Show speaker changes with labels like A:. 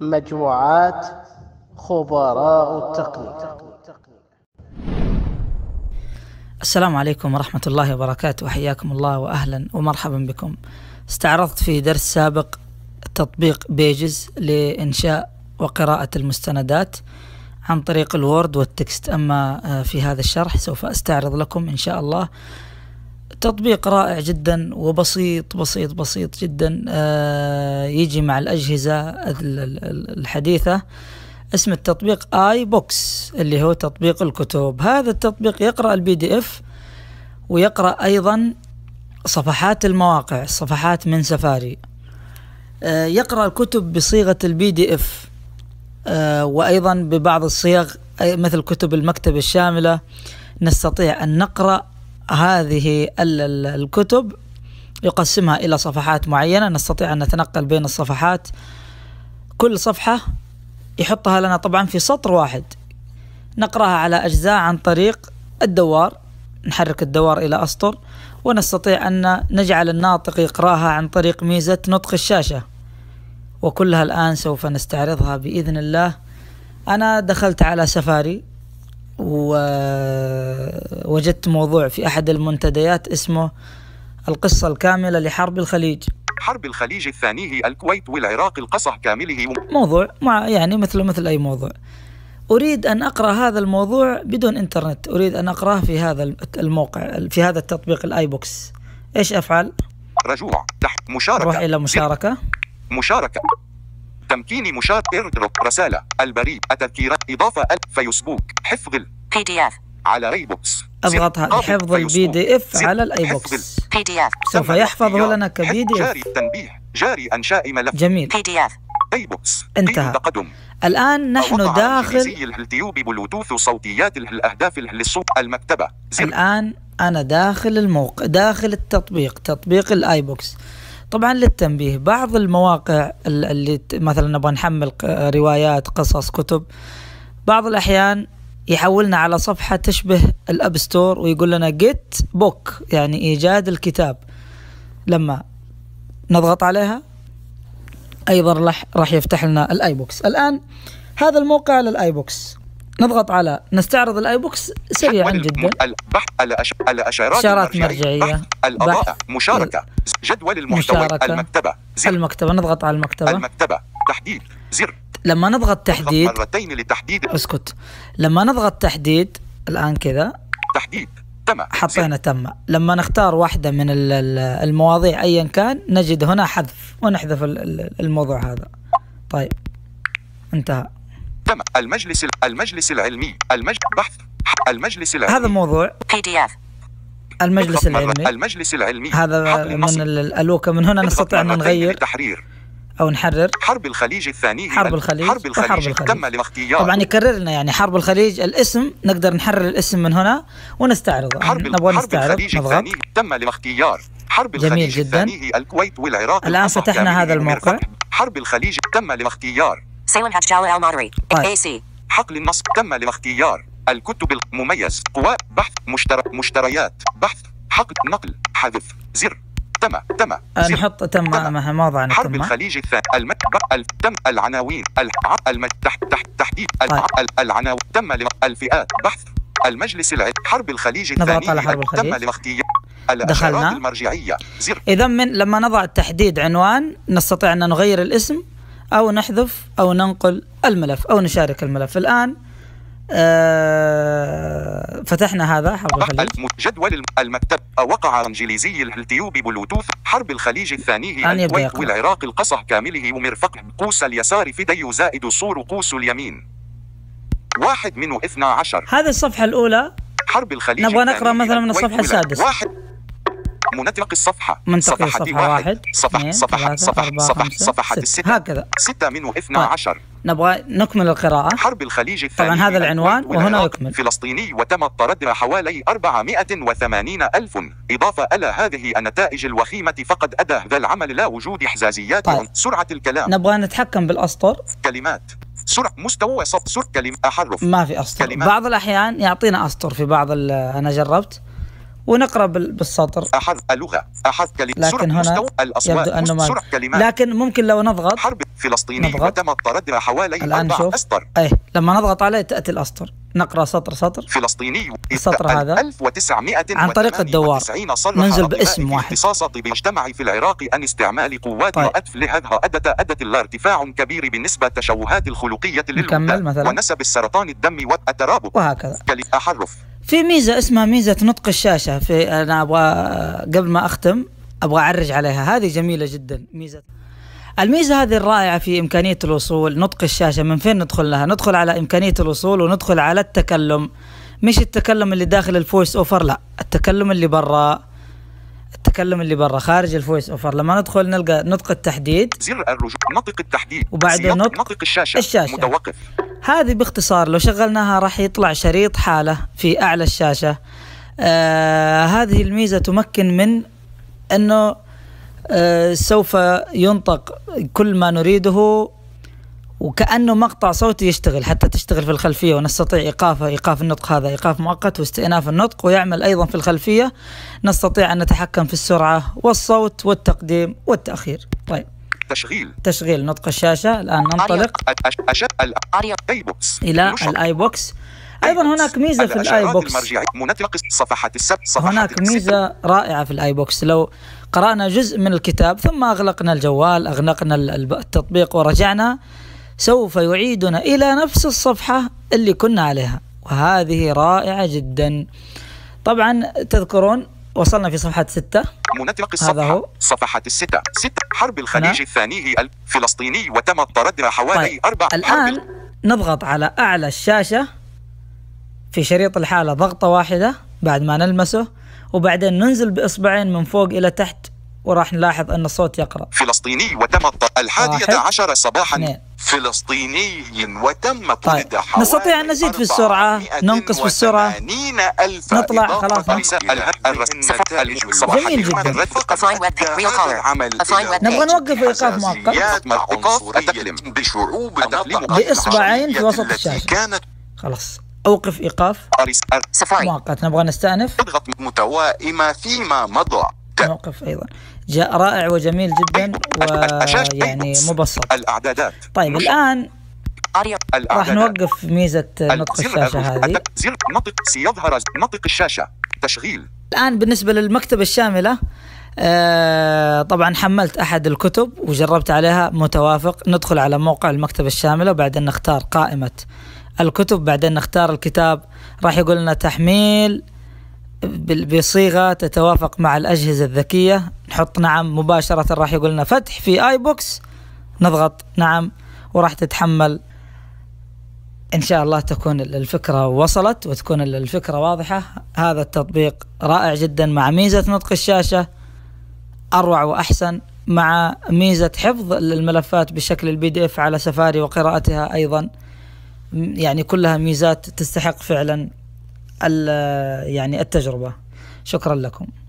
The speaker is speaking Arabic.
A: مجموعات خبراء التقنية السلام عليكم ورحمة الله وبركاته وحياكم الله وأهلا ومرحبا بكم استعرضت في درس سابق تطبيق بيجز لإنشاء وقراءة المستندات عن طريق الوورد والتكست أما آه، في هذا الشرح سوف أستعرض لكم إن شاء الله تطبيق رائع جدا وبسيط بسيط بسيط جدا آه، يجي مع الأجهزة الحديثة اسم التطبيق آي بوكس اللي هو تطبيق الكتب هذا التطبيق يقرأ البي دي اف ويقرأ أيضا صفحات المواقع صفحات من سفاري آه، يقرأ الكتب بصيغة البي دي اف آه، وأيضا ببعض الصيغ مثل كتب المكتبة الشاملة نستطيع أن نقرأ هذه الكتب يقسمها إلى صفحات معينة نستطيع أن نتنقل بين الصفحات كل صفحة يحطها لنا طبعا في سطر واحد نقراها على أجزاء عن طريق الدوار نحرك الدوار إلى أسطر ونستطيع أن نجعل الناطق يقراها عن طريق ميزة نطق الشاشة وكلها الآن سوف نستعرضها بإذن الله أنا دخلت على سفاري ووجدت موضوع في أحد المنتديات اسمه القصة الكاملة لحرب الخليج
B: حرب الخليج الثاني هي الكويت والعراق القصه كامله
A: موضوع مع يعني مثل مثل أي موضوع أريد أن أقرأ هذا الموضوع بدون إنترنت أريد أن أقرأه في هذا الموقع في هذا التطبيق الآي بوكس إيش أفعل؟
B: رجوع تحت مشاركة أروح إلى مشاركة مشاركة تمكين مشاة ايردروب رسالة البريد التذكيرات إضافة فيسبوك حفظ بي دي اف على اي
A: بوكس اضغط حفظ البي دي اف على الاي بوكس بي دي اف سوف يحفظه لنا كبي دي اف جاري
B: تنبيه جاري انشاء ملف جميل بي دي اف اي بوكس انتهى تقدم
A: الآن نحن داخل
B: اليوتيوب بلوتوث صوتيات الأهداف للصوت المكتبة
A: الآن أنا داخل الموقع داخل التطبيق تطبيق الآي بوكس طبعا للتنبيه بعض المواقع اللي مثلا نبغى نحمل روايات قصص كتب بعض الأحيان يحولنا على صفحة تشبه الأب ستور ويقول لنا جيت بوك يعني إيجاد الكتاب لما نضغط عليها أيضا راح يفتح لنا الآي بوكس الآن هذا الموقع للآي بوكس نضغط على نستعرض الاي بوكس سريعا جدا
B: البحث على على اشارات, مرجعيه, الاضاءه مشاركه جدول المحتوى المكتبه
A: زر. المكتبه نضغط على المكتبه
B: المكتبه تحديد زر
A: لما نضغط تحديد مرتين لتحديد اسكت لما نضغط تحديد الان كذا تحديد تم حطينا تم لما نختار واحدة من المواضيع أيا كان نجد هنا حذف ونحذف الموضوع هذا طيب انتهى
B: تم المجلس المجلس العلمي المجلس بحث المجلس العلمي هذا
A: موضوع بي دي اف المجلس العلمي
B: المجلس العلمي
A: هذا من الالوكه من هنا نستطيع ان نغير تحرير او نحرر حرب الخليج الثانية حرب الخليج طيب، حرب الخليج, الخليج تم لاختيار طبعا يكرر لنا يعني حرب الخليج الاسم نقدر نحرر الاسم من هنا ونستعرضه حرب, نبغى حرب نستعرض الخليج نضغط. الثاني
B: تم لاختيار حرب جميل الخليج جدا الثاني الكويت والعراق الان فتحنا هذا الموقع حرب الخليج تم لاختيار سالم هاتش جالا الماضري اي سي حقل النص تم الاختيار الكتب المميز قوى بحث مشتر... مشتريات بحث حقل نقل حذف زر تم تم آه،
A: نحط تم ما ما وضعنا حرب
B: الخليج الثاني المكبر تم العناوين تحت تحت تحديد العناوين تم الفئات بحث المجلس العام حرب الخليج الثاني على حرب الخليج. تم الاختيار دخلنا المرجعية
A: زر إذا من لما نضع التحديد عنوان نستطيع أن نغير الاسم أو نحذف أو ننقل الملف أو نشارك الملف الآن آه فتحنا هذا حرب الخليج
B: جدول المكتب وقع انجليزي التيوب بلوتوث حرب الخليج الثاني الكويت والعراق القصح كامله ومرفق قوس اليسار فدي زائد صور قوس اليمين واحد منه اثنا عشر
A: هذه الصفحة الأولى
B: حرب الخليج نبغى نقرأ مثلا من الصفحة السادسة واحد منطق الصفحة منطق الصفحة واحد صفحة صفحة صفحة صفحة صفحة ستة هكذا ستة منه اثنا طيب. عشر
A: نبغى نكمل القراءة حرب
B: الخليج الثاني طبعا هذا
A: العنوان وهنا
B: يكمل فلسطيني وتم الطرد حوالي 480 ألف إضافة إلى هذه النتائج الوخيمة فقد أدى ذا العمل لا وجود إحزازيات طيب. سرعة الكلام نبغى
A: نتحكم بالأسطر
B: كلمات سرعة مستوى صوت سرعة كلمة أحرف ما في أسطر كلمات. بعض
A: الأحيان يعطينا أسطر في بعض أنا جربت ونقرا بالسطر احذ اللغه
B: احذ كلمه لكن هنا الاصوات يبدو انه ما كلمات
A: لكن ممكن لو نضغط حرب
B: فلسطيني نضغط. تم الطرد حوالي الان شوف اسطر
A: ايه لما نضغط عليه تاتي الاسطر نقرا سطر سطر
B: فلسطيني السطر هذا 1900 عن طريق الدوار ننزل باسم واحد اختصاص طب يجتمع في العراق ان استعمال قوات طيب. رأت لهذا ادت ادت الى ارتفاع كبير بالنسبه تشوهات الخلقيه للولاده ونسب السرطان الدم والترابط وهكذا كلمه كالتحرف
A: في ميزه اسمها ميزه نطق الشاشه في انا ابغى قبل ما اختم ابغى اعرج عليها هذه جميله جدا ميزه الميزه هذه الرائعه في امكانيه الوصول نطق الشاشه من فين ندخل لها ندخل على امكانيه الوصول وندخل على التكلم مش التكلم اللي داخل الفويس اوفر لا التكلم اللي برا التكلم اللي برا خارج الفويس اوفر لما ندخل نلقى نطق التحديد زر الرجوع نطق التحديد وبعده نطق نطق الشاشه الشاشه متوقف هذه باختصار لو شغلناها راح يطلع شريط حاله في اعلى الشاشه آه هذه الميزه تمكن من انه آه سوف ينطق كل ما نريده وكأنه مقطع صوتي يشتغل حتى تشتغل في الخلفية ونستطيع ايقافه إيقاف النطق هذا إيقاف مؤقت واستئناف النطق ويعمل أيضا في الخلفية نستطيع أن نتحكم في السرعة والصوت والتقديم والتأخير طيب تشغيل تشغيل نطق الشاشة الآن ننطلق إلى الآي بوكس ايضا هناك ميزه في الاي بوكس هناك ميزه رائعه في الاي بوكس لو قرانا جزء من الكتاب ثم اغلقنا الجوال اغلقنا التطبيق ورجعنا سوف يعيدنا إلى نفس الصفحة اللي كنا عليها وهذه رائعة جدا طبعا تذكرون وصلنا في صفحة ستة
B: منطلق الصفحة هذا هو. صفحة الستة ستة حرب الخليج الثاني الفلسطيني وتم الطرد حوالي طيب.
A: أربع الآن حرب نضغط على أعلى الشاشة في شريط الحالة ضغطة واحدة بعد ما نلمسه وبعدين ننزل بإصبعين من فوق إلى تحت وراح نلاحظ أن الصوت يقرأ
B: فلسطيني وتم الطرد الحادية عشر صباحا اثنين. فلسطيني وتم طيب. نستطيع أن نزيد في السرعة ننقص في السرعة ألف نطلع خلاص جميل جدا نبغى
A: نوقف إيقاف
B: مؤقت بإصبعين في وسط الشاشة
A: خلاص أوقف إيقاف مؤقت نبغى نستأنف
B: اضغط متوائمة فيما مضى
A: نوقف أيضا جاء رائع وجميل جدا ويعني مبسط
B: الاعدادات طيب الان
A: راح نوقف ميزه نطق الشاشه هذه
B: زر نطق سيظهر نطق الشاشه تشغيل
A: الان بالنسبه للمكتبه الشامله آه طبعا حملت احد الكتب وجربت عليها متوافق ندخل على موقع المكتبه الشامله وبعدين نختار قائمه الكتب بعدين نختار الكتاب راح يقول لنا تحميل بصيغه تتوافق مع الاجهزه الذكيه نحط نعم مباشرة راح يقول لنا فتح في اي بوكس نضغط نعم وراح تتحمل ان شاء الله تكون الفكرة وصلت وتكون الفكرة واضحة هذا التطبيق رائع جدا مع ميزة نطق الشاشة اروع واحسن مع ميزة حفظ الملفات بشكل البي دي اف على سفاري وقراءتها ايضا يعني كلها ميزات تستحق فعلا يعني التجربة شكرا لكم